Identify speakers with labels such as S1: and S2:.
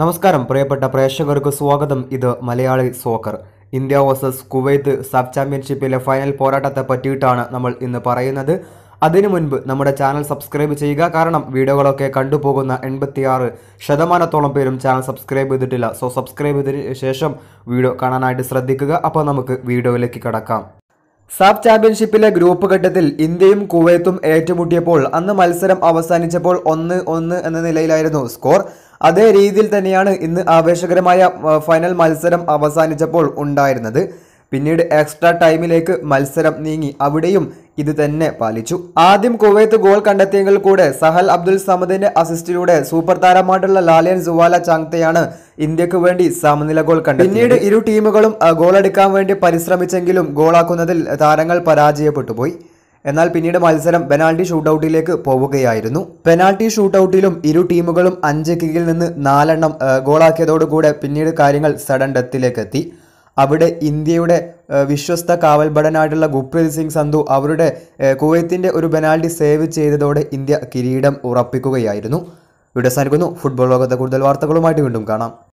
S1: നമസ്കാരം പ്രിയപ്പെട്ട പ്രേക്ഷകർക്ക് സ്വാഗതം ഇത് Malayali soccer India versus Kuwait സബ് ചാമ്പ്യൻഷിപ്പിലെ ഫൈനൽ പോരാട്ടത്തെ പറ്റിയിട്ടാണ് നമ്മൾ ഇന്ന് പറയുന്നത് അതിനു മുൻപ് നമ്മുടെ ചാനൽ സബ്സ്ക്രൈബ് ചെയ്യുക കാരണം വീഡിയോകളൊക്കെ കണ്ടുപോകുന്ന എൺപത്തിയാറ് ശതമാനത്തോളം പേരും ചാനൽ സബ്സ്ക്രൈബ് ചെയ്തിട്ടില്ല സോ സബ്സ്ക്രൈബ് ചെയ്തതിന് ശേഷം വീഡിയോ കാണാനായിട്ട് ശ്രദ്ധിക്കുക അപ്പോൾ നമുക്ക് വീഡിയോയിലേക്ക് കടക്കാം സബ് ചാമ്പ്യൻഷിപ്പിലെ ഗ്രൂപ്പ് ഘട്ടത്തിൽ ഇന്ത്യയും കുവൈത്തും ഏറ്റുമുട്ടിയപ്പോൾ അന്ന് മത്സരം അവസാനിച്ചപ്പോൾ ഒന്ന് ഒന്ന് എന്ന നിലയിലായിരുന്നു സ്കോർ അതേ രീതിയിൽ തന്നെയാണ് ഇന്ന് ആവേശകരമായ ഫൈനൽ മത്സരം അവസാനിച്ചപ്പോൾ ഉണ്ടായിരുന്നത് പിന്നീട് എക്സ്ട്രാ ടൈമിലേക്ക് മത്സരം നീങ്ങി അവിടെയും ഇത് തന്നെ പാലിച്ചു ആദ്യം കുവൈത്ത് ഗോൾ കണ്ടെത്തിയെങ്കിൽ കൂടെ സഹൽ അബ്ദുൽ സമദിന്റെ അസിസ്റ്റിലൂടെ സൂപ്പർ താരമായിട്ടുള്ള ലാലിയൻ സുവാല ചാങ്തയാണ് ഇന്ത്യക്ക് വേണ്ടി സമനില ഗോൾ കണ്ടത് പിന്നീട് ഇരു ടീമുകളും ഗോളെടുക്കാൻ വേണ്ടി പരിശ്രമിച്ചെങ്കിലും ഗോളാക്കുന്നതിൽ താരങ്ങൾ പരാജയപ്പെട്ടു പോയി എന്നാൽ പിന്നീട് മത്സരം പെനാൾട്ടി ഷൂട്ടൗട്ടിലേക്ക് പോവുകയായിരുന്നു പെനാൾട്ടി ഷൂട്ടൗട്ടിലും ഇരു ടീമുകളും അഞ്ച് കിക്കിൽ നിന്ന് നാലെണ്ണം ഗോളാക്കിയതോടുകൂടെ പിന്നീട് കാര്യങ്ങൾ സഡൻ ഡെത്തിലേക്ക് എത്തി അവിടെ ഇന്ത്യയുടെ വിശ്വസ്ത കാവൽഭടനായിട്ടുള്ള ഗുപ്രീത് സിംഗ് സന്ധു അവരുടെ കുവൈത്തിൻ്റെ ഒരു പെനാൽറ്റി സേവ് ചെയ്തതോടെ ഇന്ത്യ കിരീടം ഉറപ്പിക്കുകയായിരുന്നു ഇവിടെ സാധിക്കുന്നു ഫുട്ബോൾ ലോകത്തെ കൂടുതൽ വാർത്തകളുമായിട്ട് വീണ്ടും കാണാം